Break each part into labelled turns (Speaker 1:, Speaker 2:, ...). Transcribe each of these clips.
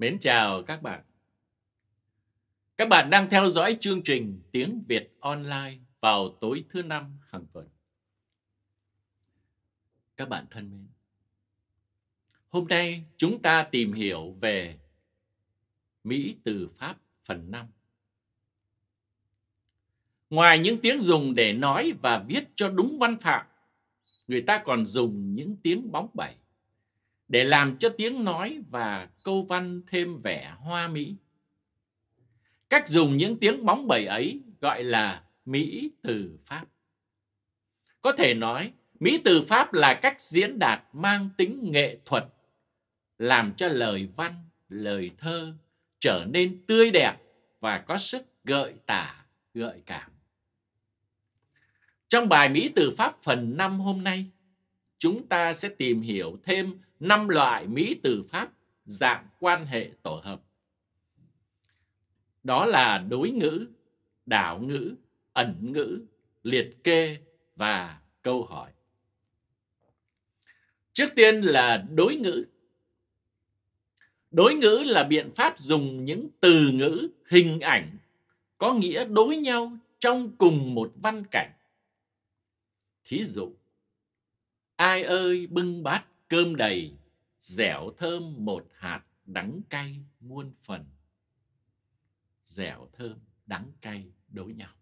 Speaker 1: Mến chào các bạn. Các bạn đang theo dõi chương trình Tiếng Việt Online vào tối thứ năm hàng tuần. Các bạn thân mến, hôm nay chúng ta tìm hiểu về Mỹ từ Pháp phần 5. Ngoài những tiếng dùng để nói và viết cho đúng văn phạm, người ta còn dùng những tiếng bóng bẩy để làm cho tiếng nói và câu văn thêm vẻ hoa mỹ. Cách dùng những tiếng bóng bẩy ấy gọi là mỹ từ Pháp. Có thể nói, mỹ từ Pháp là cách diễn đạt mang tính nghệ thuật, làm cho lời văn, lời thơ trở nên tươi đẹp và có sức gợi tả, gợi cảm. Trong bài Mỹ từ Pháp phần 5 hôm nay, chúng ta sẽ tìm hiểu thêm năm loại Mỹ từ Pháp dạng quan hệ tổ hợp. Đó là đối ngữ, đảo ngữ, ẩn ngữ, liệt kê và câu hỏi. Trước tiên là đối ngữ. Đối ngữ là biện pháp dùng những từ ngữ, hình ảnh có nghĩa đối nhau trong cùng một văn cảnh. Thí dụ, ai ơi bưng bát cơm đầy, dẻo thơm một hạt đắng cay muôn phần. Dẻo thơm, đắng cay đối nhau.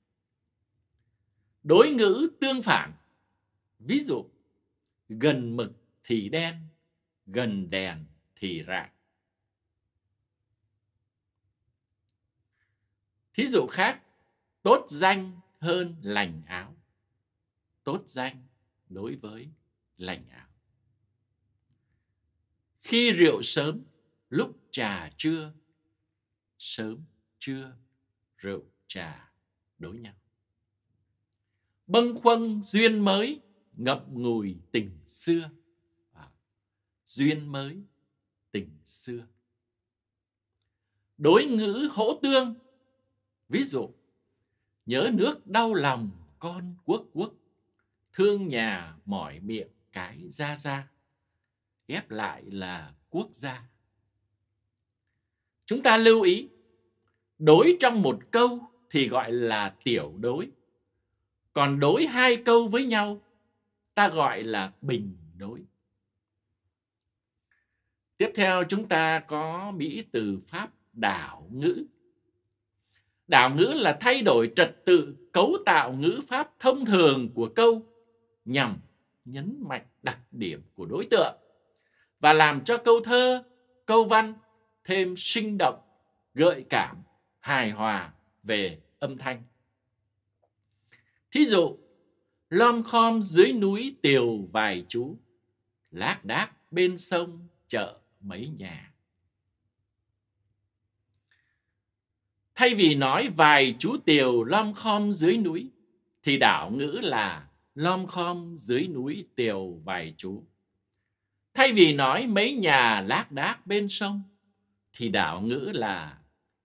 Speaker 1: Đối ngữ tương phản. Ví dụ, gần mực thì đen, gần đèn thì rạng. Thí dụ khác, tốt danh hơn lành áo. Tốt danh đối với lành áo khi rượu sớm, lúc trà trưa, sớm trưa rượu trà đối nhau. Bâng khuâng duyên mới, ngập ngùi tình xưa. À, duyên mới, tình xưa. Đối ngữ hỗ tương, ví dụ, nhớ nước đau lòng con quốc quốc, thương nhà mỏi miệng cái ra ra ghép lại là quốc gia. Chúng ta lưu ý, đối trong một câu thì gọi là tiểu đối. Còn đối hai câu với nhau, ta gọi là bình đối. Tiếp theo chúng ta có Mỹ từ Pháp đảo ngữ. Đảo ngữ là thay đổi trật tự cấu tạo ngữ pháp thông thường của câu nhằm nhấn mạnh đặc điểm của đối tượng và làm cho câu thơ, câu văn thêm sinh động, gợi cảm, hài hòa về âm thanh. Thí dụ, lom khom dưới núi tiều vài chú, lác đác bên sông chợ mấy nhà. Thay vì nói vài chú tiều lom khom dưới núi, thì đảo ngữ là lom khom dưới núi tiều vài chú. Thay vì nói mấy nhà lác đác bên sông, thì đạo ngữ là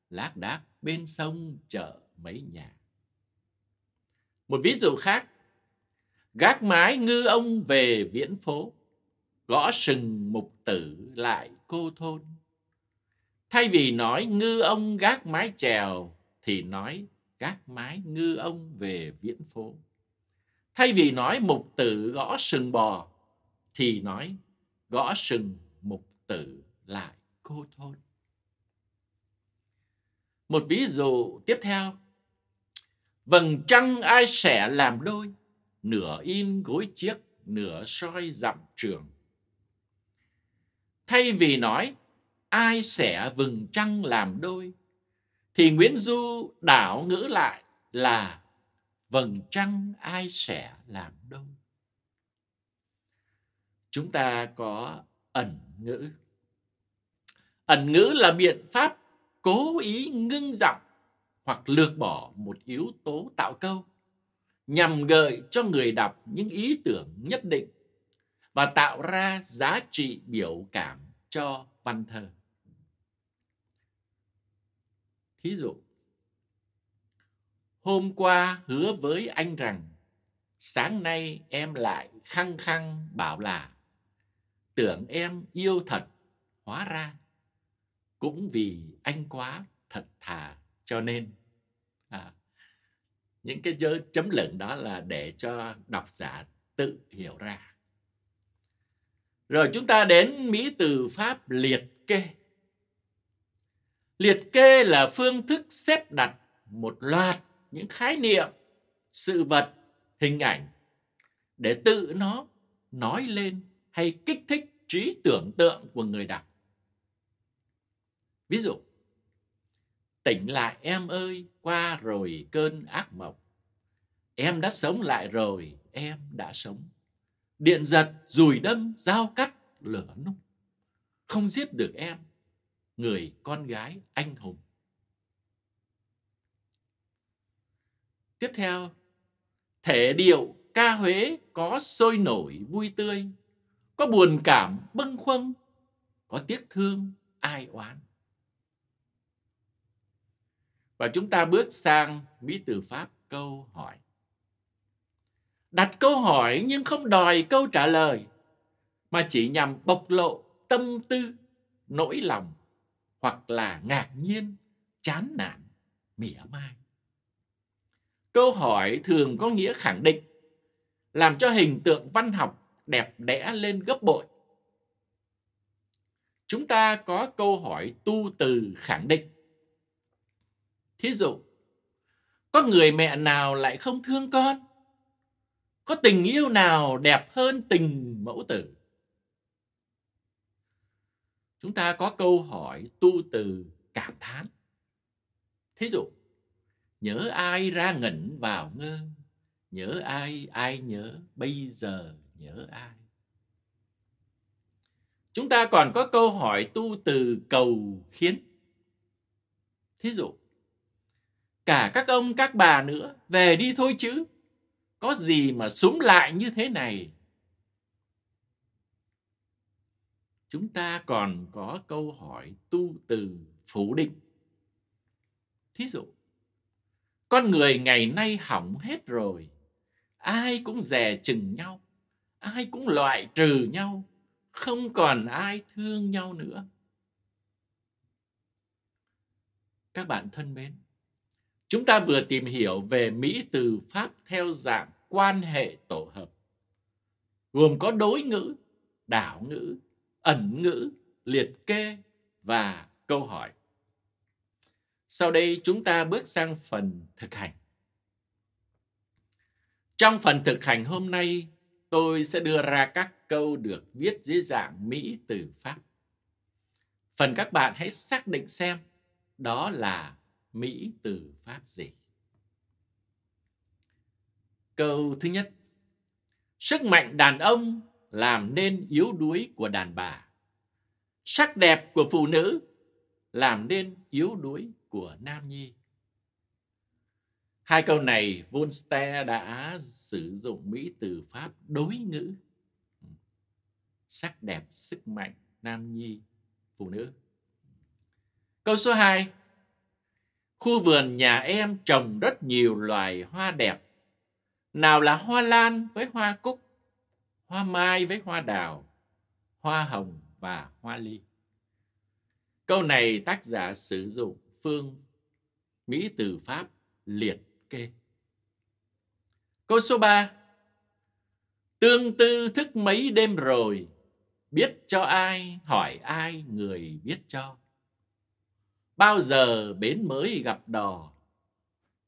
Speaker 1: lác đác bên sông chợ mấy nhà. Một ví dụ khác, gác mái ngư ông về viễn phố, gõ sừng mục tử lại cô thôn. Thay vì nói ngư ông gác mái chèo, thì nói gác mái ngư ông về viễn phố. Thay vì nói mục tử gõ sừng bò, thì nói gõ sừng mục tử lại cô thôn. Một ví dụ tiếp theo. Vầng trăng ai sẽ làm đôi, nửa in gối chiếc, nửa soi dặm trường. Thay vì nói ai sẽ vầng trăng làm đôi, thì Nguyễn Du đảo ngữ lại là vầng trăng ai sẽ làm đôi chúng ta có ẩn ngữ ẩn ngữ là biện pháp cố ý ngưng giọng hoặc lược bỏ một yếu tố tạo câu nhằm gợi cho người đọc những ý tưởng nhất định và tạo ra giá trị biểu cảm cho văn thơ thí dụ hôm qua hứa với anh rằng sáng nay em lại khăng khăng bảo là tưởng em yêu thật, hóa ra. Cũng vì anh quá thật thà cho nên. À, những cái dấu chấm lửng đó là để cho độc giả tự hiểu ra. Rồi chúng ta đến Mỹ từ Pháp liệt kê. Liệt kê là phương thức xếp đặt một loạt những khái niệm, sự vật, hình ảnh để tự nó nói lên hay kích thích trí tưởng tượng của người đọc. Ví dụ, tỉnh lại em ơi qua rồi cơn ác mộng. Em đã sống lại rồi, em đã sống. Điện giật, rùi đâm, dao cắt, lửa nung. Không giết được em, người con gái anh hùng. Tiếp theo, thể điệu ca Huế có sôi nổi vui tươi có buồn cảm, bâng khuâng, có tiếc thương, ai oán. Và chúng ta bước sang bí từ Pháp câu hỏi. Đặt câu hỏi nhưng không đòi câu trả lời, mà chỉ nhằm bộc lộ tâm tư, nỗi lòng hoặc là ngạc nhiên, chán nản, mỉa mai. Câu hỏi thường có nghĩa khẳng định, làm cho hình tượng văn học đẹp đẽ lên gấp bội. Chúng ta có câu hỏi tu từ khẳng định. Thí dụ, có người mẹ nào lại không thương con? Có tình yêu nào đẹp hơn tình mẫu tử? Chúng ta có câu hỏi tu từ cảm thán. Thí dụ, nhớ ai ra ngẩn vào ngơ, nhớ ai ai nhớ bây giờ nhớ ai chúng ta còn có câu hỏi tu từ cầu khiến thí dụ cả các ông các bà nữa về đi thôi chứ có gì mà súng lại như thế này chúng ta còn có câu hỏi tu từ phủ định thí dụ con người ngày nay hỏng hết rồi ai cũng dè chừng nhau ai cũng loại trừ nhau không còn ai thương nhau nữa các bạn thân mến chúng ta vừa tìm hiểu về mỹ từ pháp theo dạng quan hệ tổ hợp gồm có đối ngữ đảo ngữ ẩn ngữ liệt kê và câu hỏi sau đây chúng ta bước sang phần thực hành trong phần thực hành hôm nay tôi sẽ đưa ra các câu được viết dưới dạng Mỹ từ Pháp. Phần các bạn hãy xác định xem đó là Mỹ từ Pháp gì. Câu thứ nhất. Sức mạnh đàn ông làm nên yếu đuối của đàn bà. Sắc đẹp của phụ nữ làm nên yếu đuối của nam nhi. Hai câu này Voltaire đã sử dụng mỹ từ Pháp đối ngữ. Ừ. Sắc đẹp, sức mạnh, nam nhi, phụ nữ. Câu số 2. Khu vườn nhà em trồng rất nhiều loài hoa đẹp. Nào là hoa lan với hoa cúc, hoa mai với hoa đào, hoa hồng và hoa ly. Câu này tác giả sử dụng phương Mỹ từ Pháp liệt kê. Câu số 3 Tương tư thức mấy đêm rồi Biết cho ai, hỏi ai, người biết cho Bao giờ bến mới gặp đò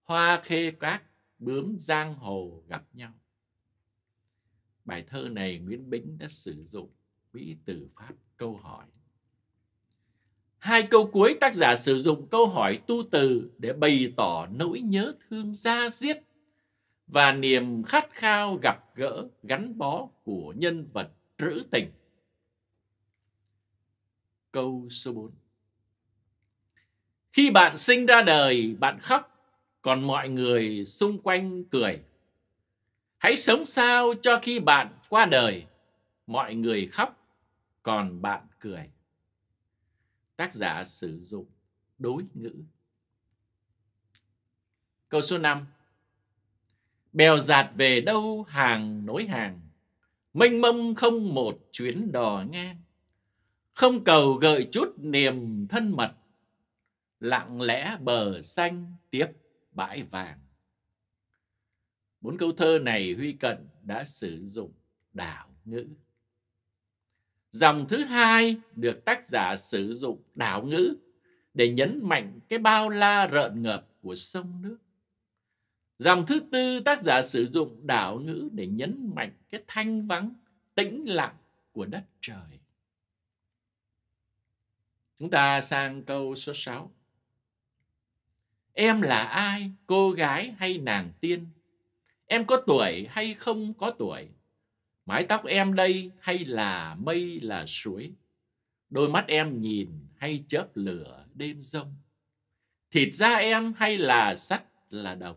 Speaker 1: Hoa khê cát, bướm giang hồ gặp nhau Bài thơ này Nguyễn Bính đã sử dụng Mỹ từ Pháp câu hỏi Hai câu cuối tác giả sử dụng câu hỏi tu từ để bày tỏ nỗi nhớ thương da diết và niềm khát khao gặp gỡ gắn bó của nhân vật trữ tình. Câu số 4 Khi bạn sinh ra đời, bạn khóc, còn mọi người xung quanh cười. Hãy sống sao cho khi bạn qua đời, mọi người khóc, còn bạn cười tác giả sử dụng đối ngữ. Câu số 5. Bèo dạt về đâu hàng nối hàng, mênh mông không một chuyến đò ngang. Không cầu gợi chút niềm thân mật, lặng lẽ bờ xanh tiếp bãi vàng. Bốn câu thơ này Huy Cận đã sử dụng đảo ngữ. Dòng thứ hai được tác giả sử dụng đảo ngữ để nhấn mạnh cái bao la rợn ngợp của sông nước. Dòng thứ tư tác giả sử dụng đảo ngữ để nhấn mạnh cái thanh vắng, tĩnh lặng của đất trời. Chúng ta sang câu số 6. Em là ai, cô gái hay nàng tiên? Em có tuổi hay không có tuổi? Mái tóc em đây hay là mây là suối? Đôi mắt em nhìn hay chớp lửa đêm rông? Thịt da em hay là sắt là đồng?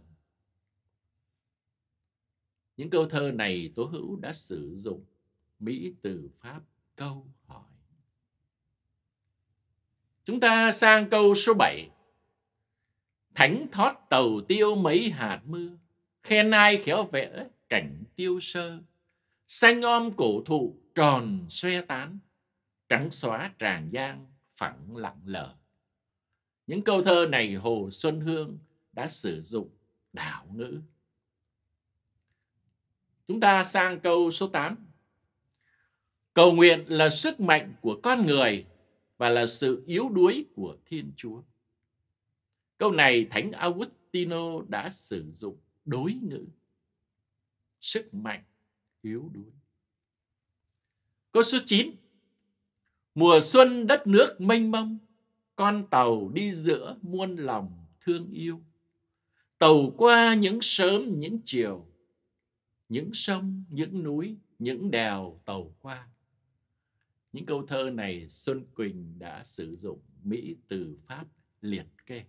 Speaker 1: Những câu thơ này Tố Hữu đã sử dụng Mỹ từ Pháp câu hỏi. Chúng ta sang câu số 7. Thánh thót tàu tiêu mấy hạt mưa, khen ai khéo vẽ cảnh tiêu sơ xanh om cổ thụ tròn xoe tán trắng xóa tràng giang phẳng lặng lờ những câu thơ này hồ xuân hương đã sử dụng đảo ngữ chúng ta sang câu số 8 cầu nguyện là sức mạnh của con người và là sự yếu đuối của thiên chúa câu này thánh augustino đã sử dụng đối ngữ sức mạnh yếu đuối. Câu số 9 Mùa xuân đất nước mênh mông, con tàu đi giữa muôn lòng thương yêu. Tàu qua những sớm những chiều, những sông, những núi, những đèo tàu qua. Những câu thơ này Xuân Quỳnh đã sử dụng Mỹ từ Pháp liệt kê.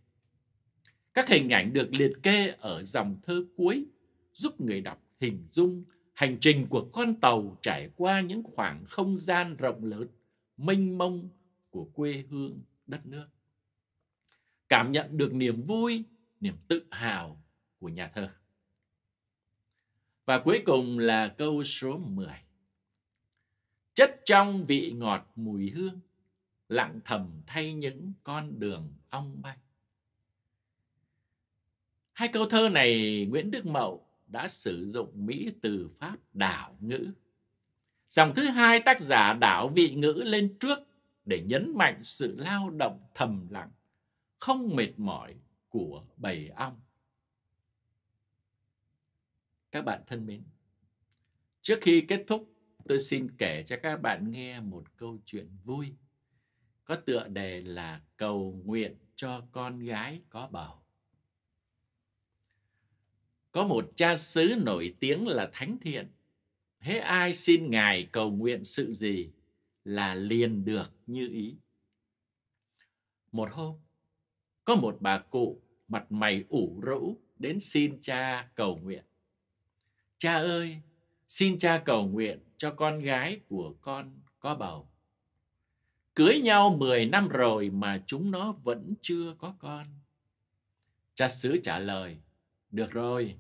Speaker 1: Các hình ảnh được liệt kê ở dòng thơ cuối giúp người đọc hình dung Hành trình của con tàu trải qua những khoảng không gian rộng lớn, mênh mông của quê hương đất nước. Cảm nhận được niềm vui, niềm tự hào của nhà thơ. Và cuối cùng là câu số 10. Chất trong vị ngọt mùi hương, lặng thầm thay những con đường ong bay. Hai câu thơ này Nguyễn Đức Mậu đã sử dụng Mỹ từ Pháp đảo ngữ. Dòng thứ hai tác giả đảo vị ngữ lên trước để nhấn mạnh sự lao động thầm lặng, không mệt mỏi của bầy ong. Các bạn thân mến, trước khi kết thúc, tôi xin kể cho các bạn nghe một câu chuyện vui có tựa đề là cầu nguyện cho con gái có bầu có một cha xứ nổi tiếng là thánh thiện hễ ai xin ngài cầu nguyện sự gì là liền được như ý một hôm có một bà cụ mặt mày ủ rũ đến xin cha cầu nguyện cha ơi xin cha cầu nguyện cho con gái của con có bầu cưới nhau 10 năm rồi mà chúng nó vẫn chưa có con cha xứ trả lời được rồi,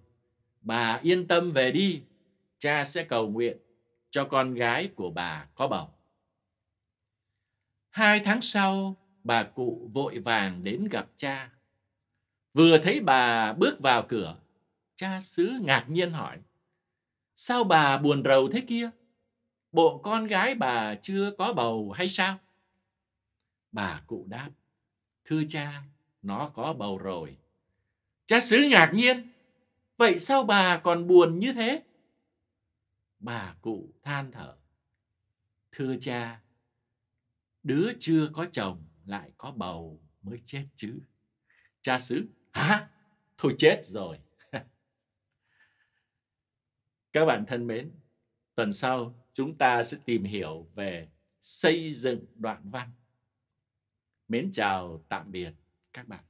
Speaker 1: bà yên tâm về đi, cha sẽ cầu nguyện cho con gái của bà có bầu. Hai tháng sau, bà cụ vội vàng đến gặp cha. Vừa thấy bà bước vào cửa, cha xứ ngạc nhiên hỏi, sao bà buồn rầu thế kia? Bộ con gái bà chưa có bầu hay sao? Bà cụ đáp, thưa cha, nó có bầu rồi Cha xứ ngạc nhiên. Vậy sao bà còn buồn như thế? Bà cụ than thở. Thưa cha, đứa chưa có chồng lại có bầu mới chết chứ. Cha xứ, hả? Thôi chết rồi. Các bạn thân mến, tuần sau chúng ta sẽ tìm hiểu về xây dựng đoạn văn. Mến chào tạm biệt các bạn.